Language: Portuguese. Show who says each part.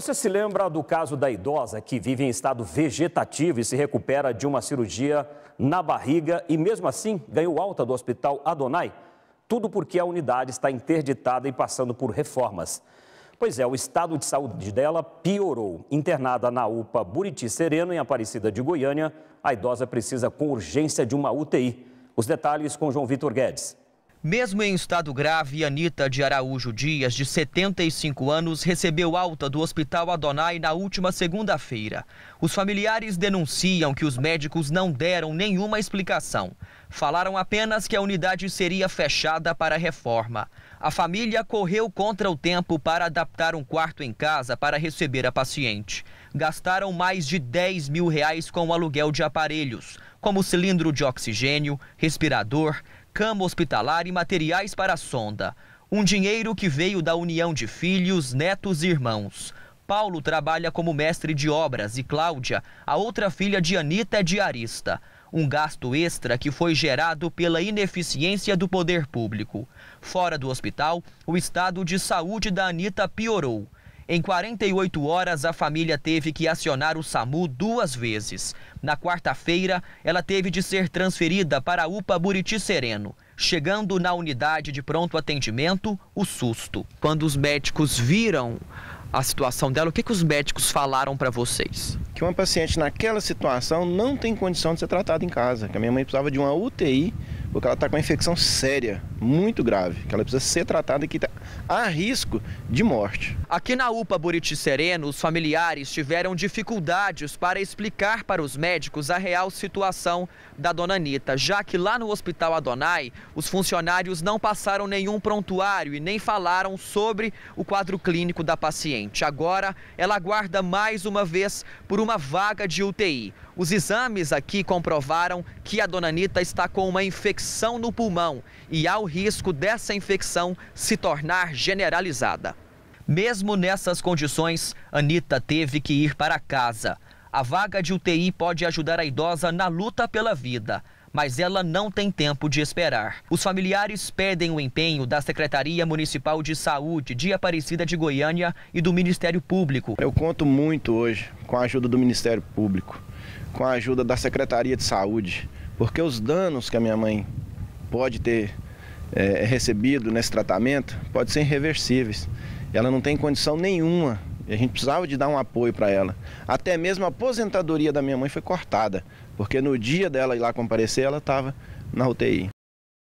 Speaker 1: você se lembra do caso da idosa que vive em estado vegetativo e se recupera de uma cirurgia na barriga e, mesmo assim, ganhou alta do hospital Adonai? Tudo porque a unidade está interditada e passando por reformas. Pois é, o estado de saúde dela piorou. Internada na UPA Buriti Sereno, em Aparecida de Goiânia, a idosa precisa com urgência de uma UTI. Os detalhes com João Vitor Guedes. Mesmo em
Speaker 2: estado grave, Anitta de Araújo Dias, de 75 anos, recebeu alta do Hospital Adonai na última segunda-feira. Os familiares denunciam que os médicos não deram nenhuma explicação. Falaram apenas que a unidade seria fechada para reforma. A família correu contra o tempo para adaptar um quarto em casa para receber a paciente. Gastaram mais de 10 mil reais com o aluguel de aparelhos, como cilindro de oxigênio, respirador cama hospitalar e materiais para a sonda. Um dinheiro que veio da união de filhos, netos e irmãos. Paulo trabalha como mestre de obras e Cláudia, a outra filha de Anitta, é diarista. Um gasto extra que foi gerado pela ineficiência do poder público. Fora do hospital, o estado de saúde da Anitta piorou. Em 48 horas, a família teve que acionar o SAMU duas vezes. Na quarta-feira, ela teve de ser transferida para a UPA Buriti Sereno. Chegando na unidade de pronto atendimento, o susto. Quando os médicos viram a situação dela, o que, que os médicos falaram para vocês?
Speaker 3: Que uma paciente naquela situação não tem condição de ser tratada em casa, que a minha mãe precisava de uma UTI porque ela está com uma infecção séria muito grave, que ela precisa ser tratada e que está a risco de morte.
Speaker 2: Aqui na UPA Buriti Sereno, os familiares tiveram dificuldades para explicar para os médicos a real situação da dona Anitta, já que lá no Hospital Adonai, os funcionários não passaram nenhum prontuário e nem falaram sobre o quadro clínico da paciente. Agora, ela aguarda mais uma vez por uma vaga de UTI. Os exames aqui comprovaram que a dona Anitta está com uma infecção no pulmão e ao risco dessa infecção se tornar generalizada. Mesmo nessas condições, Anitta teve que ir para casa. A vaga de UTI pode ajudar a idosa na luta pela vida, mas ela não tem tempo de esperar. Os familiares pedem o empenho da Secretaria Municipal de Saúde de Aparecida de Goiânia e do Ministério Público.
Speaker 3: Eu conto muito hoje com a ajuda do Ministério Público, com a ajuda da Secretaria de Saúde, porque os danos que a minha mãe pode ter é, é, recebido nesse tratamento pode ser irreversíveis. Ela não tem condição nenhuma. E a gente precisava de dar um apoio para ela. Até mesmo a aposentadoria da minha mãe foi cortada, porque no dia dela ir lá comparecer, ela estava na UTI.